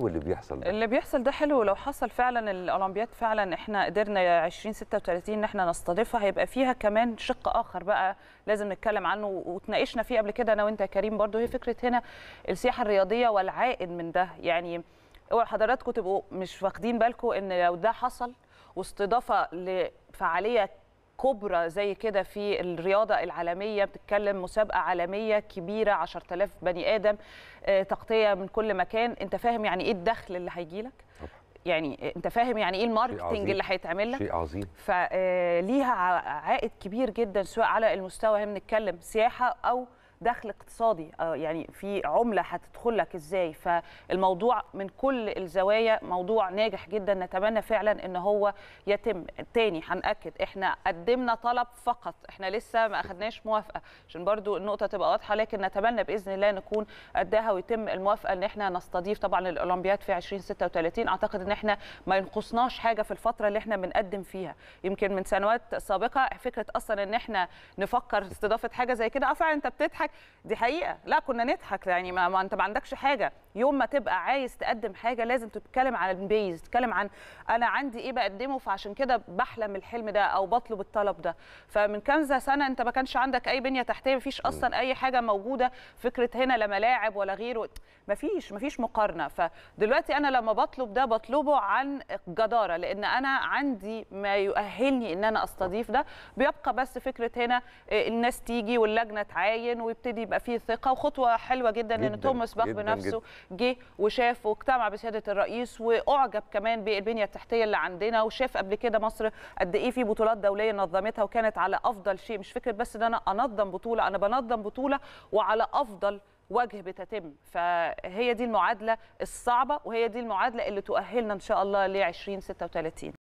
واللي بيحصل ده. اللي بيحصل ده حلو لو حصل فعلا الاولمبياد فعلا احنا قدرنا 2036 ان احنا نستضيفها هيبقى فيها كمان شق اخر بقى لازم نتكلم عنه وتناقشنا فيه قبل كده انا وانت يا كريم برضو هي فكره هنا السياحه الرياضيه والعائد من ده يعني اوعى حضراتكم تبقوا مش واخدين بالكم ان لو ده حصل واستضافه لفعاليه كبرى زي كده في الرياضه العالميه بتتكلم مسابقه عالميه كبيره 10000 بني ادم آه، تغطيه من كل مكان انت فاهم يعني ايه الدخل اللي هيجي لك يعني انت فاهم يعني ايه الماركتنج اللي هيتعمل لك شيء عظيم فليها آه، عائد كبير جدا سواء على المستوى هم بنتكلم سياحه او دخل اقتصادي آه، يعني في عمله هتدخل لك ازاي فالموضوع من كل الزوايا موضوع ناجح جدا نتمنى فعلا ان هو يتم تاني هنأكد احنا قدمنا طلب فقط احنا لسه ما اخدناش موافقه عشان برضو النقطه تبقى واضحه لكن نتمنى باذن الله نكون قدها ويتم الموافقه ان احنا نستضيف طبعا الاولمبياد في 2036 اعتقد ان احنا ما ينقصناش حاجه في الفتره اللي احنا بنقدم فيها يمكن من سنوات سابقه فكره اصلا ان احنا نفكر استضافه حاجه زي كده اه انت بتضحك دي حقيقه لا كنا نضحك يعني ما, ما انت ما عندكش حاجه يوم ما تبقى عايز تقدم حاجه لازم تتكلم عن البيز تتكلم عن انا عندي ايه بقدمه فعشان كده بحلم الحلم ده او بطلب الطلب ده فمن كام سنه انت ما كانش عندك اي بنيه تحتيه ما فيش اصلا اي حاجه موجوده فكره هنا لا ملاعب ولا غيره ما فيش ما فيش مقارنه فدلوقتي انا لما بطلب ده بطلبه عن جداره لان انا عندي ما يؤهلني ان انا استضيف ده بيبقى بس فكره هنا آه، الناس تيجي واللجنه تعاين ويبتدي يبقى فيه ثقه وخطوه حلوه جدا, جداً ان توماس باخ بنفسه جداً. جه وشاف واجتمع بسياده الرئيس واعجب كمان بالبنيه التحتيه اللي عندنا وشاف قبل كده مصر قد ايه في بطولات دوليه نظمتها وكانت على افضل شيء مش فكره بس ان انا انظم بطوله انا بنظم بطوله وعلى افضل وجه بتتم فهي دي المعادله الصعبه وهي دي المعادله اللي تؤهلنا ان شاء الله ل 2036